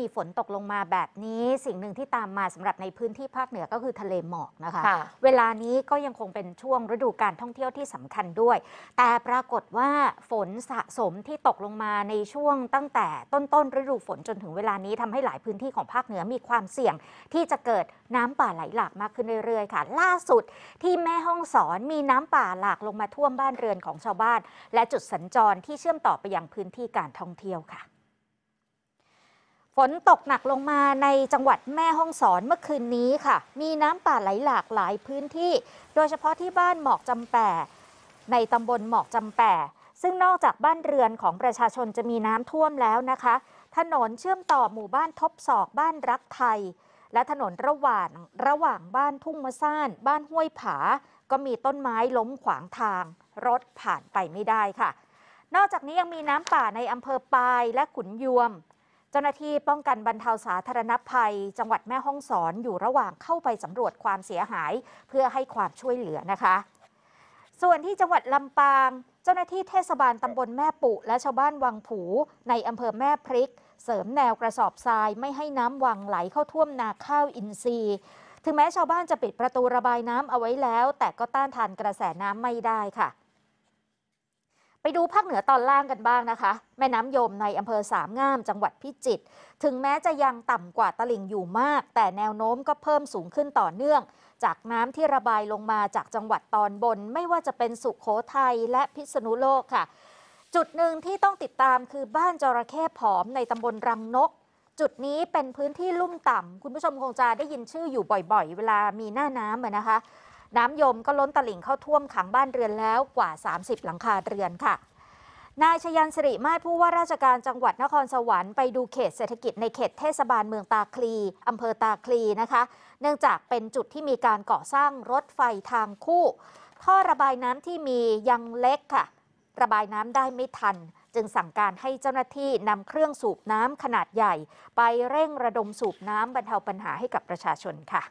มีฝนตกลงมาแบบนี้สิ่งหนึ่งที่ตามมาสำหรับในพื้นที่ภาคเหนือก็คือทะเลหมอกนะคะคะเวลานี้ก็ยังคงเป็นช่วงฤดูการท่องเที่ยวที่สำคัญด้วย แต่ปรากฏว่าฝนสะสมที่ตกลงมาในช่วงตั้งแต่ต้นต้นฤดูฝนจนถึงเวลานี้ทำให้หลายพื้นที่ของภาคเหนือมีความเสี่ยงที่จะเกิดน้ำป่าไหลหลากมากขึ้นเรื่อยๆค่ะ ล่าสุด ที่แม่ห้องสอนมีน้ำป่าหลากลงมาท่วมบ้านเรือนของชาวบ้าน และจุดสัญจรที่เชื่อมต่อไปยังพื้นที่การท่องเที่ยวค่ะฝนตกหนักลงมาในจังหวัดแม่ฮ่องสอนเมื่อคืนนี้ค่ะ มีน้ำป่าไหลหลากหลายพื้นที่ โดยเฉพาะที่บ้านหมอกจำแปในตำบลหมอกจำแปซึ่งนอกจากบ้านเรือนของประชาชนจะมีน้ำท่วมแล้วนะคะ ถนนเชื่อมต่อหมู่บ้านทบศอก บ้านรักไทย และถนนระหว่างระหว่างบ้านทุ่งมะซ่านบ้านห้วยผา ก็มีต้นไม้ล้มขวางทาง รถผ่านไปไม่ได้ค่ะ นอกจากนี้ยังมีน้ำป่าในอำเภอปายและขุนยวมจ้าหน้าที่ป้องกันบรรเทาสาธารณภัย จังหวัดแม่ฮ่องสอนอยู่ระหว่างเข้าไปสำรวจความเสียหายเพื่อให้ความช่วยเหลือนะคะ ส่วนที่จังหวัดลำปาง เจ้าหน้าที่เทศบาลตำบลแม่ปุและชาวบ้านวังผูในอำเภอแม่พริก เสริมแนวกระสอบทรายไม่ให้น้ำวังไหลเข้าท่วมนาข้าวอินทรีย์ ถึงแม้ชาวบ้านจะปิดประตูระบายน้ำเอาไว้แล้ว แต่ก็ต้านทานกระแสน้ำไม่ได้ค่ะไปดูภาคเหนือตอนล่างกันบ้างนะคะ แม่น้ำยมในอำเภอสามงามจังหวัดพิจิตรถึงแม้จะยังต่ำกว่าตลิ่งอยู่มาก แต่แนวโน้มก็เพิ่มสูงขึ้นต่อเนื่อง จากน้ำที่ระบายลงมาจากจังหวัดตอนบน ไม่ว่าจะเป็นสุขโขทัยและพิษณุโลกค่ะ จุดหนึ่งที่ต้องติดตามคือบ้านจระเข้ผอมในตำบลรังนก จุดนี้เป็นพื้นที่ลุ่มต่ำคุณผู้ชมคงจะได้ยินชื่ออยู่บ่อยๆ เวลามีหน้าน้ำนะคะน้ำยมก็ล้นตลิ่งเข้าท่วมขังบ้านเรือนแล้วกว่า 30 หลังคาเรือนค่ะ นายชยันสิริไม้ผู้ว่าราชการจังหวัดนครสวรรค์ไปดูเขตเศรษฐกิจในเขตเทศบาลเมืองตาคลี อำเภอตาคลีนะคะ เนื่องจากเป็นจุดที่มีการก่อสร้างรถไฟทางคู่ท่อระบายน้ำที่มียังเล็กค่ะ ระบายน้ำได้ไม่ทัน จึงสั่งการให้เจ้าหน้าที่นำเครื่องสูบน้ำขนาดใหญ่ ไปเร่งระดมสูบน้ำบรรเทาปัญหาให้กับประชาชนค่ะ